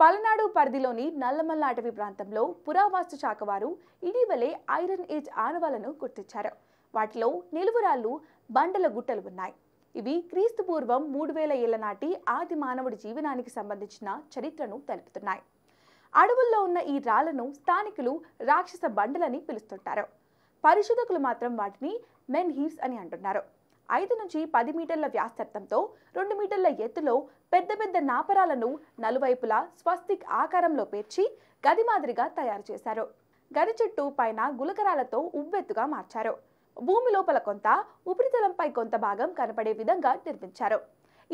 పలనాడు పరిధిలోని నల్లమల్ల అటవీ ప్రాంతంలో పురావాస్తు శాఖ వారు ఇటీవలే ఐరన్ ఏజ్ ఆనవాలను గుర్తించారు వాటిలో నిలువురాళ్ళు బండల గుట్టలు ఉన్నాయి ఇవి క్రీస్తు పూర్వం మూడు వేల ఏళ్ల నాటి ఆది మానవుడి జీవనానికి సంబంధించిన చరిత్రను తెలుపుతున్నాయి అడవుల్లో ఉన్న ఈ రాళ్లను స్థానికులు రాక్షస బండలని పిలుస్తుంటారు పరిశోధకులు మాత్రం వాటిని మెన్ హీవ్స్ అని అంటున్నారు ఐదు నుంచి పది మీటర్ల వ్యాసర్థంతో రెండు మీటర్ల ఎత్తులో పెద్ద పెద్ద నాపరాలను నలువైపులా స్వస్తిక్ ఆకారంలో పేర్చి గది మాదిరిగా తయారు చేశారు గది చుట్టూ పైన గులకరాలతో ఉవ్వెత్తుగా మార్చారు భూమి లోపల కొంత ఉపరితలంపై కొంత భాగం కనపడే విధంగా నిర్మించారు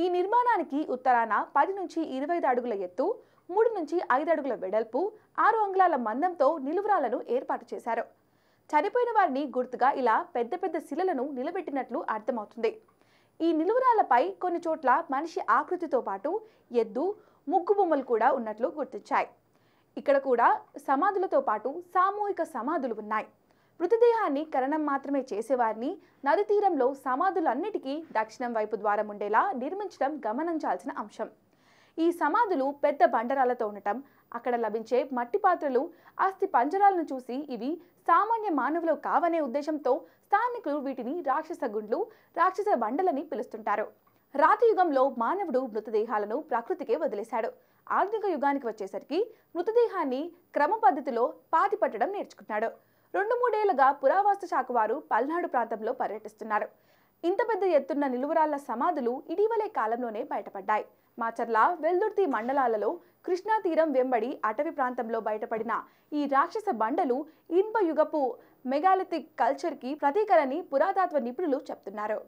ఈ నిర్మాణానికి ఉత్తరాన పది నుంచి ఇరవై అడుగుల ఎత్తు మూడు నుంచి ఐదు అడుగుల వెడల్పు ఆరు అంగుళాల మందంతో నిలువరాలను ఏర్పాటు చేశారు చనిపోయిన వారిని గుర్తుగా ఇలా పెద్ద పెద్ద శిలలను నిలబెట్టినట్లు అర్థమవుతుంది ఈ నిలువరాలపై కొన్ని చోట్ల మనిషి ఆకృతితో పాటు ఎద్దు ముగ్గు బొమ్మలు కూడా ఉన్నట్లు గుర్తించాయి ఇక్కడ కూడా సమాధులతో పాటు సామూహిక సమాధులు ఉన్నాయి మృతదేహాన్ని కరణం మాత్రమే చేసేవారిని నది తీరంలో సమాధులన్నిటికీ దక్షిణం వైపు ద్వారం ఉండేలా నిర్మించడం గమనించాల్సిన అంశం ఈ సమాధులు పెద్ద బండరాలతో ఉండటం అక్కడ లభించే మట్టి పాత్రలు అస్థి పంజరాలను చూసి ఇవి సామాన్య మానవులు కావనే ఉద్దేశంతో స్థానికులు వీటిని రాక్షస గుండ్లు రాక్షస బండలని పిలుస్తుంటారు రాతియుగంలో మానవుడు మృతదేహాలను ప్రకృతికే వదిలేశాడు ఆధునిక యుగానికి వచ్చేసరికి మృతదేహాన్ని క్రమ పద్ధతిలో పట్టడం నేర్చుకున్నాడు రెండు మూడేళ్లుగా పురావస్తు శాఖ వారు పల్నాడు ప్రాంతంలో పర్యటిస్తున్నారు ఇంత పెద్ద ఎత్తున్న నిలువరాళ్ల సమాధులు ఇటీవలే కాలంలోనే బయటపడ్డాయి మాచర్ల వెల్దుర్తి మండలాలలో కృష్ణా తీరం వెంబడి అటవీ ప్రాంతంలో బయటపడిన ఈ రాక్షస బండలు ఇన్ప యుగపు మెగాలిథిక్ కల్చర్కి ప్రతీకరని పురాతత్వ నిపుణులు చెప్తున్నారు